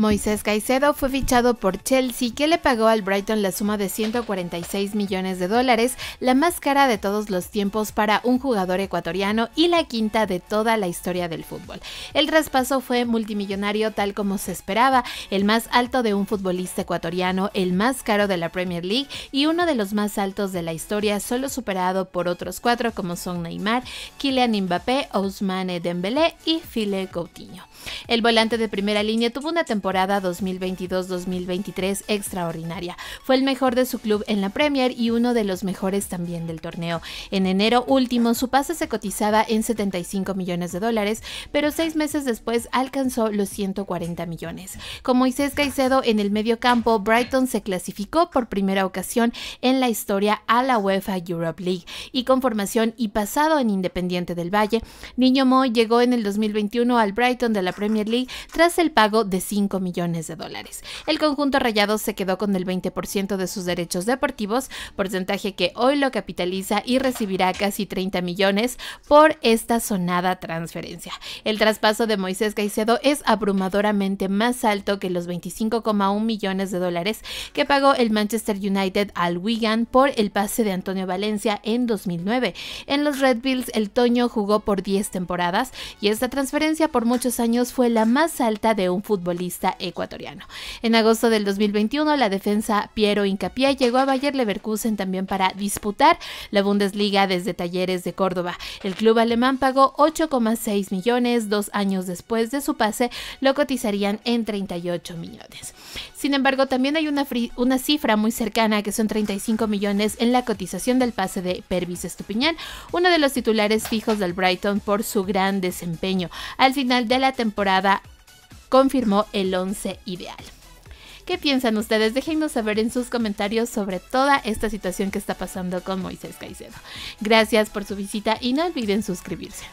Moisés Caicedo fue fichado por Chelsea, que le pagó al Brighton la suma de 146 millones de dólares, la más cara de todos los tiempos para un jugador ecuatoriano y la quinta de toda la historia del fútbol. El traspaso fue multimillonario tal como se esperaba, el más alto de un futbolista ecuatoriano, el más caro de la Premier League y uno de los más altos de la historia, solo superado por otros cuatro como son Neymar, Kylian Mbappé, Ousmane Dembélé y Philippe Coutinho. El volante de primera línea tuvo una temporada temporada 2022-2023 extraordinaria. Fue el mejor de su club en la Premier y uno de los mejores también del torneo. En enero último, su pase se cotizaba en 75 millones de dólares, pero seis meses después alcanzó los 140 millones. Con Moisés Caicedo en el medio campo, Brighton se clasificó por primera ocasión en la historia a la UEFA Europe League y con formación y pasado en Independiente del Valle, Niño Moy llegó en el 2021 al Brighton de la Premier League tras el pago de 5 millones de dólares. El conjunto rayado se quedó con el 20% de sus derechos deportivos, porcentaje que hoy lo capitaliza y recibirá casi 30 millones por esta sonada transferencia. El traspaso de Moisés Caicedo es abrumadoramente más alto que los 25,1 millones de dólares que pagó el Manchester United al Wigan por el pase de Antonio Valencia en 2009. En los Red Bulls el Toño jugó por 10 temporadas y esta transferencia por muchos años fue la más alta de un futbolista ecuatoriano. En agosto del 2021, la defensa Piero Incapié llegó a Bayer Leverkusen también para disputar la Bundesliga desde Talleres de Córdoba. El club alemán pagó 8,6 millones, dos años después de su pase lo cotizarían en 38 millones. Sin embargo, también hay una, una cifra muy cercana que son 35 millones en la cotización del pase de Pervis Estupiñán, uno de los titulares fijos del Brighton por su gran desempeño. Al final de la temporada confirmó el 11 ideal. ¿Qué piensan ustedes? Déjennos saber en sus comentarios sobre toda esta situación que está pasando con Moisés Caicedo. Gracias por su visita y no olviden suscribirse.